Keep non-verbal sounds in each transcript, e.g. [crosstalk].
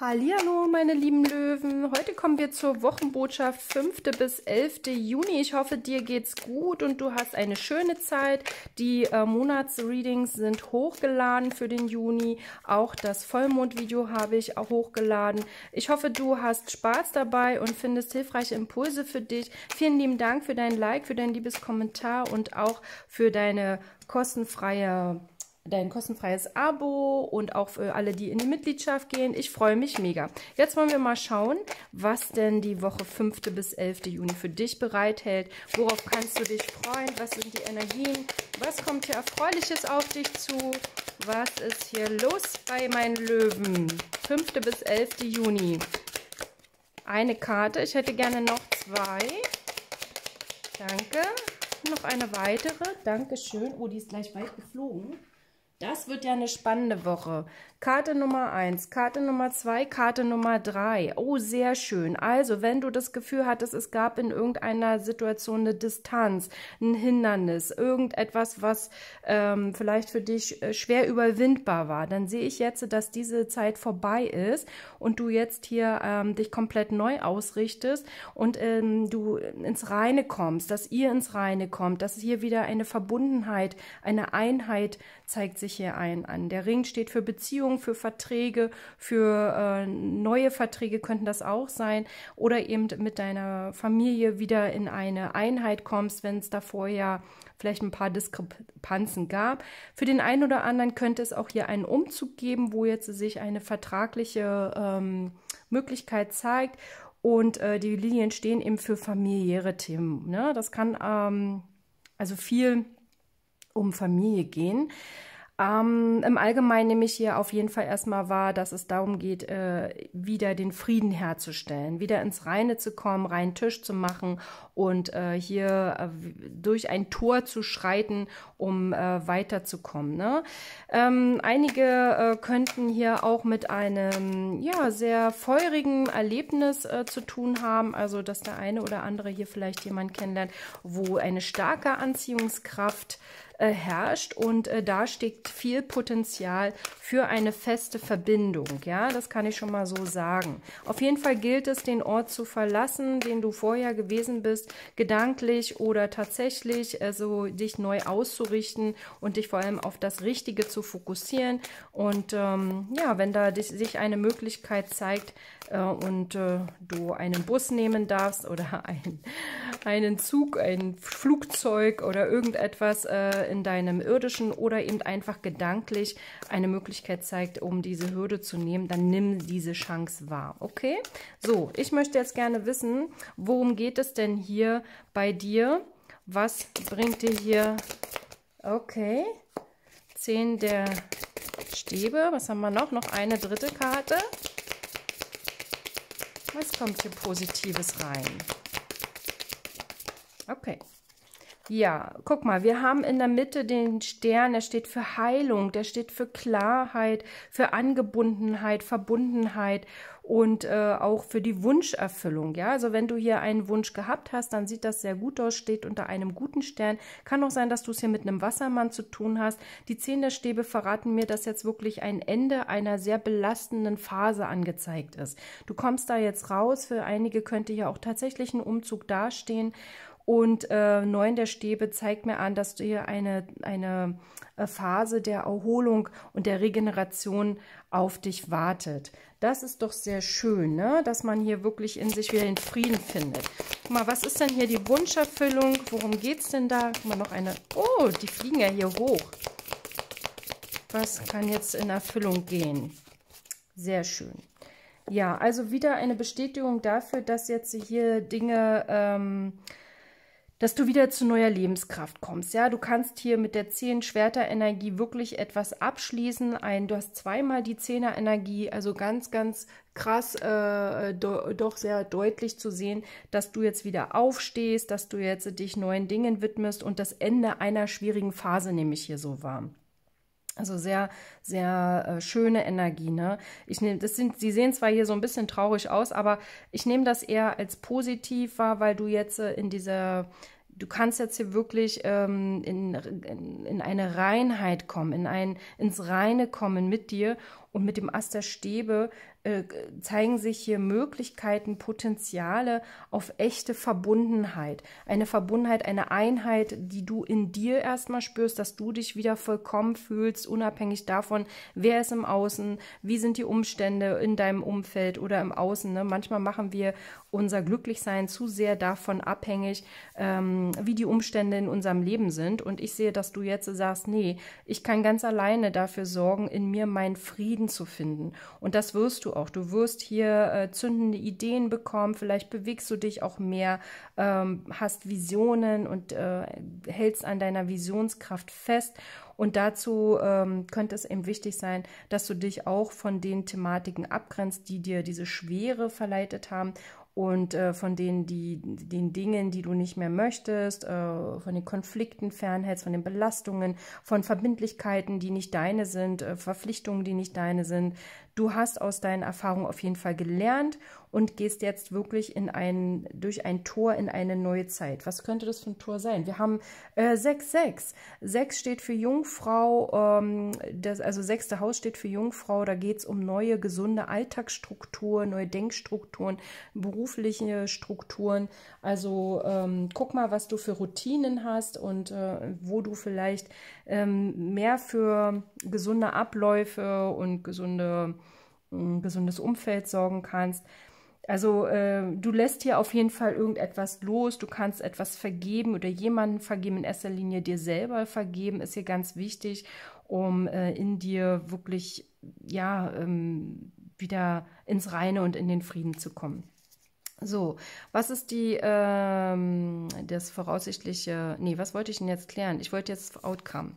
Hallihallo, meine lieben Löwen. Heute kommen wir zur Wochenbotschaft 5. bis 11. Juni. Ich hoffe, dir geht's gut und du hast eine schöne Zeit. Die äh, Monatsreadings sind hochgeladen für den Juni. Auch das Vollmondvideo habe ich auch hochgeladen. Ich hoffe, du hast Spaß dabei und findest hilfreiche Impulse für dich. Vielen lieben Dank für dein Like, für dein liebes Kommentar und auch für deine kostenfreie dein kostenfreies Abo und auch für alle, die in die Mitgliedschaft gehen. Ich freue mich mega. Jetzt wollen wir mal schauen, was denn die Woche 5. bis 11. Juni für dich bereithält. Worauf kannst du dich freuen? Was sind die Energien? Was kommt hier Erfreuliches auf dich zu? Was ist hier los bei meinen Löwen? 5. bis 11. Juni. Eine Karte. Ich hätte gerne noch zwei. Danke. Noch eine weitere. Dankeschön. Oh, die ist gleich weit geflogen. Das wird ja eine spannende Woche. Karte Nummer 1, Karte Nummer 2, Karte Nummer 3. Oh, sehr schön. Also, wenn du das Gefühl hattest, es gab in irgendeiner Situation eine Distanz, ein Hindernis, irgendetwas, was ähm, vielleicht für dich äh, schwer überwindbar war, dann sehe ich jetzt, dass diese Zeit vorbei ist und du jetzt hier ähm, dich komplett neu ausrichtest und ähm, du ins Reine kommst, dass ihr ins Reine kommt, dass hier wieder eine Verbundenheit, eine Einheit zeigt sich sich hier ein an. Der Ring steht für Beziehungen, für Verträge, für äh, neue Verträge könnten das auch sein. Oder eben mit deiner Familie wieder in eine Einheit kommst, wenn es davor ja vielleicht ein paar Diskrepanzen gab. Für den einen oder anderen könnte es auch hier einen Umzug geben, wo jetzt sich eine vertragliche ähm, Möglichkeit zeigt. Und äh, die Linien stehen eben für familiäre Themen. Ne? Das kann ähm, also viel um Familie gehen. Ähm, Im Allgemeinen nehme ich hier auf jeden Fall erstmal wahr, dass es darum geht, äh, wieder den Frieden herzustellen, wieder ins Reine zu kommen, reinen Tisch zu machen und äh, hier äh, durch ein Tor zu schreiten, um äh, weiterzukommen. Ne? Ähm, einige äh, könnten hier auch mit einem ja, sehr feurigen Erlebnis äh, zu tun haben, also dass der eine oder andere hier vielleicht jemand kennenlernt, wo eine starke Anziehungskraft äh, äh, herrscht und äh, da steckt viel Potenzial für eine feste Verbindung. Ja, das kann ich schon mal so sagen. Auf jeden Fall gilt es, den Ort zu verlassen, den du vorher gewesen bist, gedanklich oder tatsächlich, also dich neu auszurichten und dich vor allem auf das Richtige zu fokussieren. Und ähm, ja, wenn da dich, sich eine Möglichkeit zeigt äh, und äh, du einen Bus nehmen darfst oder [laughs] ein einen Zug, ein Flugzeug oder irgendetwas äh, in deinem irdischen oder eben einfach gedanklich eine Möglichkeit zeigt, um diese Hürde zu nehmen, dann nimm diese Chance wahr, okay? So, ich möchte jetzt gerne wissen, worum geht es denn hier bei dir? Was bringt dir hier, okay, zehn der Stäbe, was haben wir noch? Noch eine dritte Karte. Was kommt hier Positives rein? Okay. Ja, guck mal, wir haben in der Mitte den Stern, der steht für Heilung, der steht für Klarheit, für Angebundenheit, Verbundenheit und äh, auch für die Wunscherfüllung. Ja, also wenn du hier einen Wunsch gehabt hast, dann sieht das sehr gut aus, steht unter einem guten Stern. Kann auch sein, dass du es hier mit einem Wassermann zu tun hast. Die Zehn der Stäbe verraten mir, dass jetzt wirklich ein Ende einer sehr belastenden Phase angezeigt ist. Du kommst da jetzt raus. Für einige könnte hier auch tatsächlich ein Umzug dastehen. Und äh, neun der Stäbe zeigt mir an, dass hier eine, eine äh, Phase der Erholung und der Regeneration auf dich wartet. Das ist doch sehr schön, ne? dass man hier wirklich in sich wieder den Frieden findet. Guck mal, was ist denn hier die Wunscherfüllung? Worum geht es denn da? Guck mal, noch eine... Oh, die fliegen ja hier hoch. Was kann jetzt in Erfüllung gehen? Sehr schön. Ja, also wieder eine Bestätigung dafür, dass jetzt hier Dinge... Ähm, dass du wieder zu neuer Lebenskraft kommst. Ja, du kannst hier mit der zehn Schwerter Energie wirklich etwas abschließen. Ein, du hast zweimal die Zehner Energie, also ganz, ganz krass, äh, äh, do, doch sehr deutlich zu sehen, dass du jetzt wieder aufstehst, dass du jetzt dich neuen Dingen widmest und das Ende einer schwierigen Phase nehme ich hier so warm. Also sehr, sehr äh, schöne Energie. Ne? Ich nehme, das sind, sie sehen zwar hier so ein bisschen traurig aus, aber ich nehme das eher als positiv wahr, weil du jetzt äh, in dieser, du kannst jetzt hier wirklich ähm, in, in, in eine Reinheit kommen, in ein, ins Reine kommen mit dir und mit dem Ast der Stäbe äh, zeigen sich hier Möglichkeiten, Potenziale auf echte Verbundenheit. Eine Verbundenheit, eine Einheit, die du in dir erstmal spürst, dass du dich wieder vollkommen fühlst, unabhängig davon, wer ist im Außen, wie sind die Umstände in deinem Umfeld oder im Außen. Ne? Manchmal machen wir unser Glücklichsein zu sehr davon abhängig, ähm, wie die Umstände in unserem Leben sind. Und ich sehe, dass du jetzt sagst, nee, ich kann ganz alleine dafür sorgen, in mir meinen Frieden Frieden zu finden. Und das wirst du auch. Du wirst hier äh, zündende Ideen bekommen, vielleicht bewegst du dich auch mehr, ähm, hast Visionen und äh, hältst an deiner Visionskraft fest. Und dazu ähm, könnte es eben wichtig sein, dass du dich auch von den Thematiken abgrenzt, die dir diese Schwere verleitet haben und äh, von den, die, den Dingen, die du nicht mehr möchtest, äh, von den Konflikten fernhältst, von den Belastungen, von Verbindlichkeiten, die nicht deine sind, äh, Verpflichtungen, die nicht deine sind. Du hast aus deinen Erfahrungen auf jeden Fall gelernt und gehst jetzt wirklich in ein, durch ein Tor in eine neue Zeit. Was könnte das für ein Tor sein? Wir haben äh, 6, 6. 6 steht für Jungfrau, ähm, das, also sechste Haus steht für Jungfrau. Da geht es um neue, gesunde Alltagsstrukturen, neue Denkstrukturen, berufliche Strukturen. Also ähm, guck mal, was du für Routinen hast und äh, wo du vielleicht ähm, mehr für gesunde Abläufe und gesunde, äh, gesundes Umfeld sorgen kannst. Also äh, du lässt hier auf jeden Fall irgendetwas los, du kannst etwas vergeben oder jemanden vergeben, in erster Linie dir selber vergeben, ist hier ganz wichtig, um äh, in dir wirklich ja ähm, wieder ins Reine und in den Frieden zu kommen. So, was ist die, ähm, das voraussichtliche, nee, was wollte ich denn jetzt klären? Ich wollte jetzt Outcome.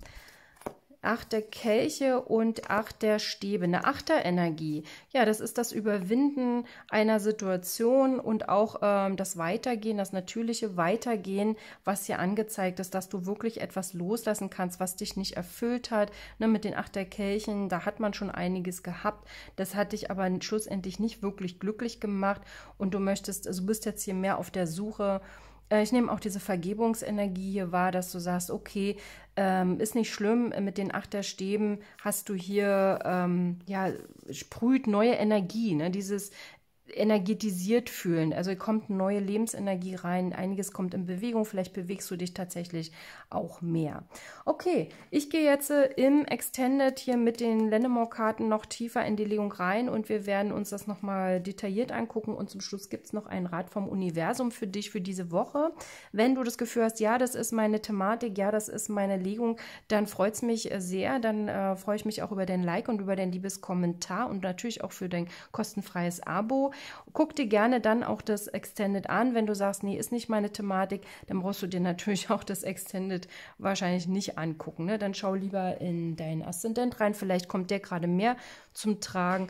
Acht der Kelche und Acht der Stäbe, eine Achterenergie. Ja, das ist das Überwinden einer Situation und auch ähm, das Weitergehen, das natürliche Weitergehen, was hier angezeigt ist, dass du wirklich etwas loslassen kannst, was dich nicht erfüllt hat. Ne, mit den Acht der Kelchen, da hat man schon einiges gehabt. Das hat dich aber schlussendlich nicht wirklich glücklich gemacht und du möchtest, also du bist jetzt hier mehr auf der Suche, äh, ich nehme auch diese Vergebungsenergie hier wahr, dass du sagst, okay, ähm, ist nicht schlimm, mit den Achterstäben hast du hier, ähm, ja, sprüht neue Energie, ne? dieses energetisiert fühlen. Also kommt neue Lebensenergie rein, einiges kommt in Bewegung, vielleicht bewegst du dich tatsächlich auch mehr. Okay, ich gehe jetzt äh, im Extended hier mit den lennemore karten noch tiefer in die Legung rein und wir werden uns das nochmal detailliert angucken und zum Schluss gibt es noch einen Rat vom Universum für dich für diese Woche. Wenn du das Gefühl hast, ja, das ist meine Thematik, ja, das ist meine Legung, dann freut es mich äh, sehr, dann äh, freue ich mich auch über dein Like und über den Liebeskommentar und natürlich auch für dein kostenfreies Abo. Guck dir gerne dann auch das Extended an. Wenn du sagst, nee, ist nicht meine Thematik, dann brauchst du dir natürlich auch das Extended wahrscheinlich nicht angucken. Ne? Dann schau lieber in deinen Aszendent rein. Vielleicht kommt der gerade mehr zum Tragen.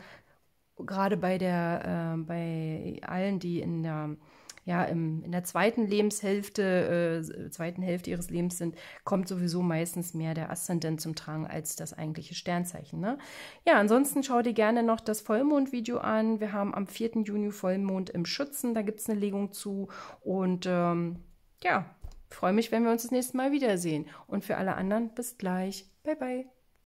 Gerade bei der, äh, bei allen, die in der ja im, in der zweiten Lebenshälfte, äh, zweiten Hälfte ihres Lebens sind, kommt sowieso meistens mehr der Aszendent zum Tragen als das eigentliche Sternzeichen. Ne? Ja, ansonsten schau dir gerne noch das Vollmond-Video an. Wir haben am 4. Juni Vollmond im Schützen, da gibt es eine Legung zu und ähm, ja, freue mich, wenn wir uns das nächste Mal wiedersehen. Und für alle anderen, bis gleich. Bye, bye.